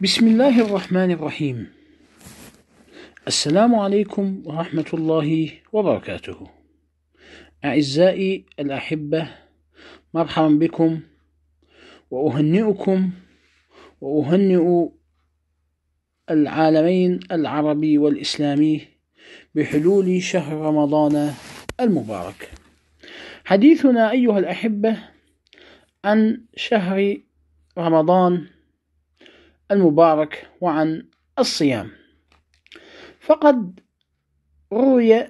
بسم الله الرحمن الرحيم السلام عليكم ورحمة الله وبركاته أعزائي الأحبة مرحبا بكم وأهنئكم وأهنئ العالمين العربي والإسلامي بحلول شهر رمضان المبارك حديثنا أيها الأحبة عن شهر رمضان المبارك وعن الصيام فقد روي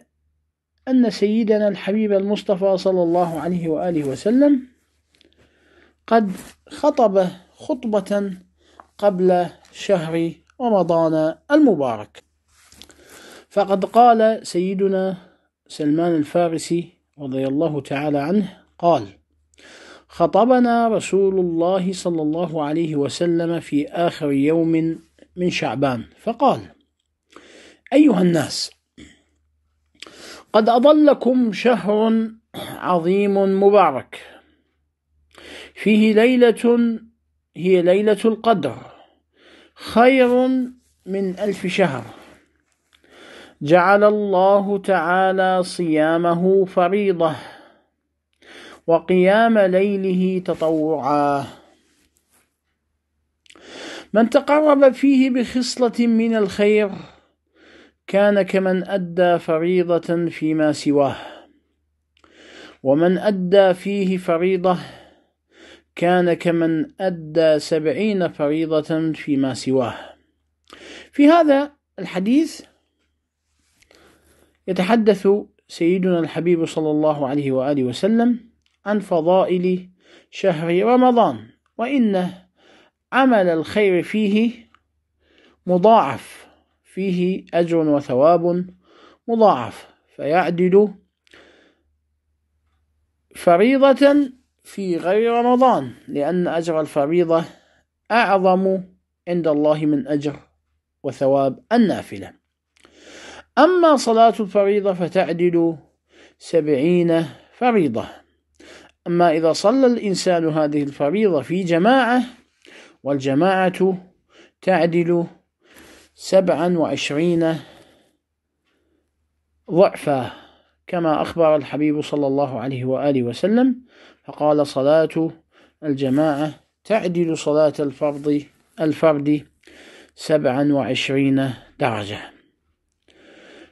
أن سيدنا الحبيب المصطفى صلى الله عليه وآله وسلم قد خطب خطبة قبل شهر رمضان المبارك فقد قال سيدنا سلمان الفارسي رضي الله تعالى عنه قال خطبنا رسول الله صلى الله عليه وسلم في آخر يوم من شعبان فقال أيها الناس قد أضلكم شهر عظيم مبارك فيه ليلة هي ليلة القدر خير من ألف شهر جعل الله تعالى صيامه فريضه وقيام ليله تطوعا من تقرب فيه بخصلة من الخير كان كمن أدى فريضة فيما سواه ومن أدى فيه فريضة كان كمن أدى سبعين فريضة فيما سواه في هذا الحديث يتحدث سيدنا الحبيب صلى الله عليه وآله وسلم عن فضائل شهر رمضان وإن عمل الخير فيه مضاعف فيه أجر وثواب مضاعف فيعدل فريضة في غير رمضان لأن أجر الفريضة أعظم عند الله من أجر وثواب النافلة أما صلاة الفريضة فتعدل سبعين فريضة أما إذا صلى الإنسان هذه الفريضة في جماعة والجماعة تعدل سبعا وعشرين ضعفا كما أخبر الحبيب صلى الله عليه وآله وسلم فقال صلاة الجماعة تعدل صلاة الفرض الفرد سبعا وعشرين درجة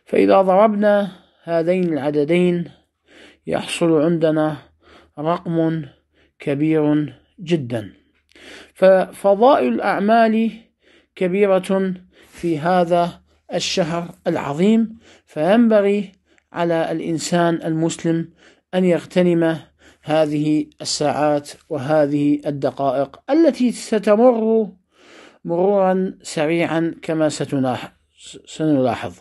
فإذا ضربنا هذين العددين يحصل عندنا رقم كبير جدا ففضائل الأعمال كبيرة في هذا الشهر العظيم فينبغي على الإنسان المسلم أن يغتنم هذه الساعات وهذه الدقائق التي ستمر مرورا سريعا كما سنلاحظ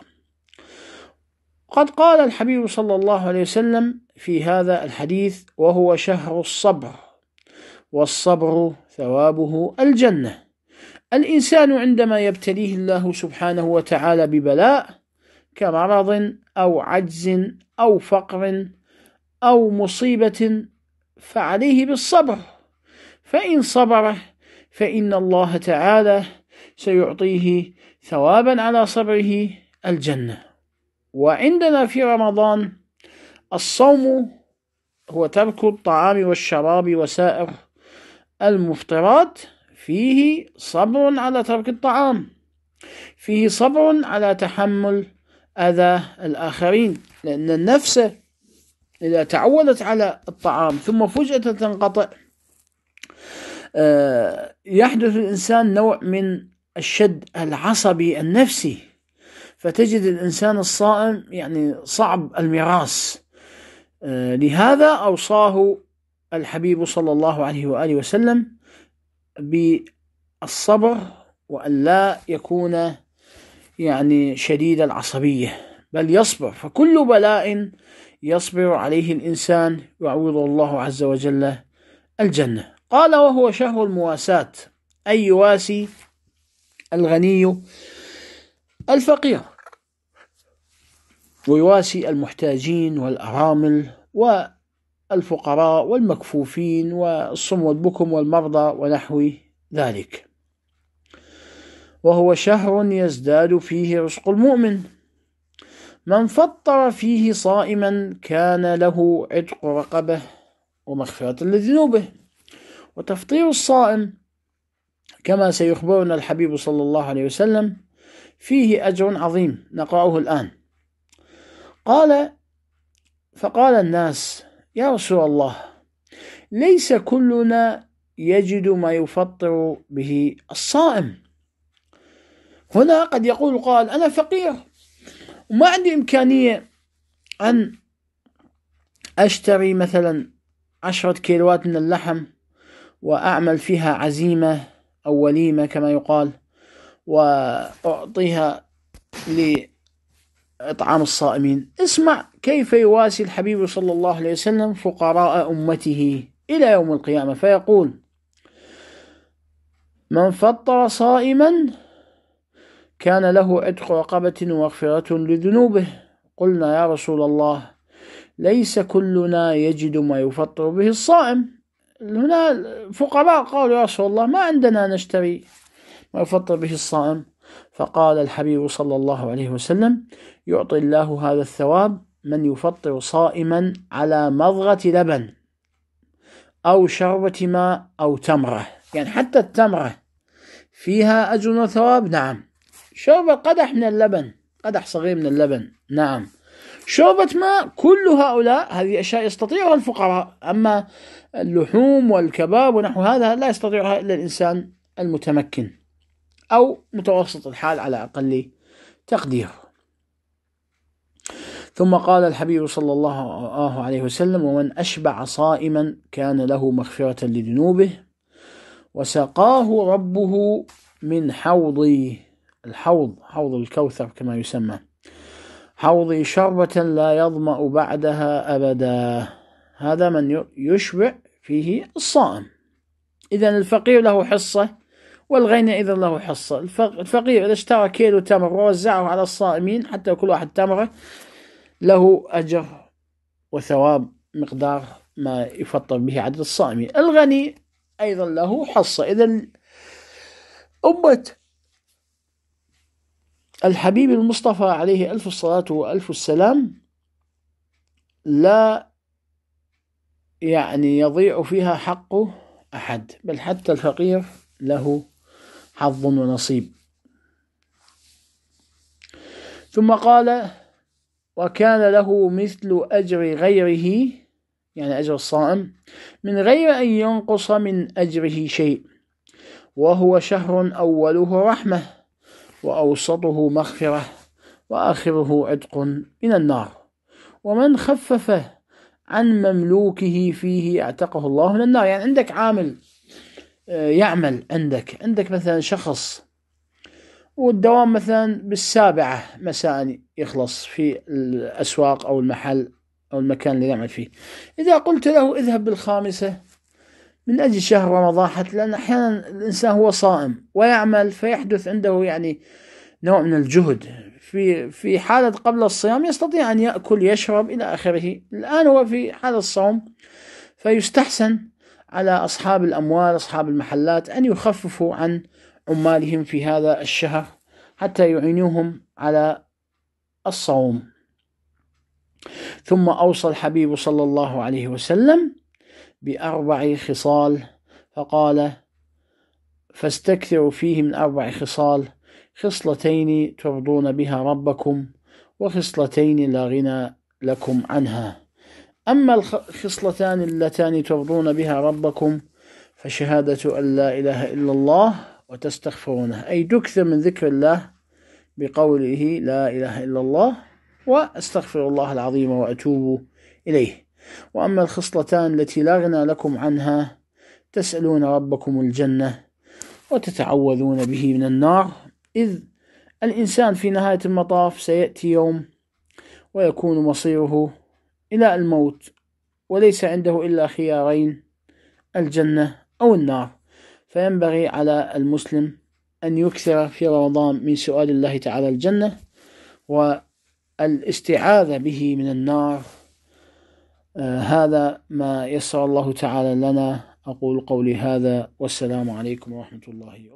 قد قال الحبيب صلى الله عليه وسلم في هذا الحديث وهو شهر الصبر والصبر ثوابه الجنه الانسان عندما يبتليه الله سبحانه وتعالى ببلاء كمرض او عجز او فقر او مصيبه فعليه بالصبر فان صبر فان الله تعالى سيعطيه ثوابا على صبره الجنه وعندنا في رمضان الصوم هو ترك الطعام والشراب وسائر المفطرات فيه صبر على ترك الطعام فيه صبر على تحمل أذى الآخرين لأن النفس إذا تعودت على الطعام ثم فجأة تنقطع آه، يحدث الإنسان نوع من الشد العصبي النفسي فتجد الإنسان الصائم يعني صعب المراس آه، لهذا أوصاه الحبيب صلى الله عليه وآله وسلم بالصبر وأن لا يكون يعني شديد العصبية بل يصبر فكل بلاء يصبر عليه الإنسان يعوض الله عز وجل الجنة قال وهو شهر المواساة أي يواسي الغني الفقير ويواسي المحتاجين والأرامل والفقراء والمكفوفين والصم والبكم والمرضى ونحو ذلك وهو شهر يزداد فيه رزق المؤمن من فطر فيه صائما كان له عتق رقبه ومغفرة لذنوبه وتفطير الصائم كما سيخبرنا الحبيب صلى الله عليه وسلم فيه أجر عظيم نقرأه الآن قال فقال الناس يا رسول الله ليس كلنا يجد ما يفطر به الصائم هنا قد يقول قال أنا فقير وما عندي إمكانية أن أشتري مثلا عشرة كيلوات من اللحم وأعمل فيها عزيمة أو وليمة كما يقال وأعطيها إطعام الصائمين اسمع كيف يواسي الحبيب صلى الله عليه وسلم فقراء أمته إلى يوم القيامة فيقول من فطر صائما كان له عتق رقبة ومغفرة لذنوبه قلنا يا رسول الله ليس كلنا يجد ما يفطر به الصائم هنا فقراء قالوا يا رسول الله ما عندنا نشتري ما يفطر به الصائم فقال الحبيب صلى الله عليه وسلم يعطي الله هذا الثواب من يفطر صائما على مضغة لبن أو شربة ماء أو تمرة يعني حتى التمرة فيها أجر وثواب نعم شربة قدح من اللبن قدح صغير من اللبن نعم شربة ماء كل هؤلاء هذه أشياء يستطيعها الفقراء أما اللحوم والكباب ونحو هذا لا يستطيعها إلا الإنسان المتمكن أو متوسط الحال على أقل تقدير ثم قال الحبيب صلى الله عليه وسلم ومن أشبع صائما كان له مغفرة لذنوبه وسقاه ربه من حوض الحوض حوض الكوثر كما يسمى حوض شربة لا يظمأ بعدها أبدا هذا من يشبع فيه الصائم إذا الفقير له حصة والغنى إذا له حصة الفقير إذا اشترى كيلو تمر ووزعه على الصائمين حتى كل واحد تمرة له أجر وثواب مقدار ما يفطر به عدد الصائمين الغني أيضا له حصة إذا أمة الحبيب المصطفى عليه ألف الصلاة وألف السلام لا يعني يضيع فيها حقه أحد بل حتى الفقير له حظ ونصيب ثم قال وكان له مثل أجر غيره يعني أجر الصائم من غير أن ينقص من أجره شيء وهو شهر أوله رحمة وأوسطه مغفرة وآخره عتق من النار ومن خفف عن مملوكه فيه اعتقه الله من النار يعني عندك عامل يعمل عندك عندك مثلا شخص والدوام مثلا بالسابعة مساء يخلص في الأسواق أو المحل أو المكان اللي يعمل فيه إذا قلت له اذهب بالخامسة من أجل شهر رمضان حتى لأن أحيانا الإنسان هو صائم ويعمل فيحدث عنده يعني نوع من الجهد في في حالة قبل الصيام يستطيع أن يأكل يشرب إلى آخره الآن هو في حالة الصوم فيستحسن على أصحاب الأموال أصحاب المحلات أن يخففوا عن عمالهم في هذا الشهر حتى يعينوهم على الصوم ثم أوصى الحبيب صلى الله عليه وسلم بأربع خصال فقال فاستكثروا فيه من أربع خصال خصلتين ترضون بها ربكم وخصلتين لا غنى لكم عنها أما الخصلتان اللتان ترضون بها ربكم فشهادة أن لا إله إلا الله وتستغفرونه أي تكثر من ذكر الله بقوله لا إله إلا الله وأستغفر الله العظيم وأتوب إليه وأما الخصلتان التي لا غنى لكم عنها تسألون ربكم الجنة وتتعوذون به من النار إذ الإنسان في نهاية المطاف سيأتي يوم ويكون مصيره إلى الموت وليس عنده إلا خيارين الجنة أو النار فينبغي على المسلم أن يكثر في رمضان من سؤال الله تعالى الجنة والاستعاذة به من النار آه، هذا ما يسر الله تعالى لنا أقول قولي هذا والسلام عليكم ورحمة الله وبركاته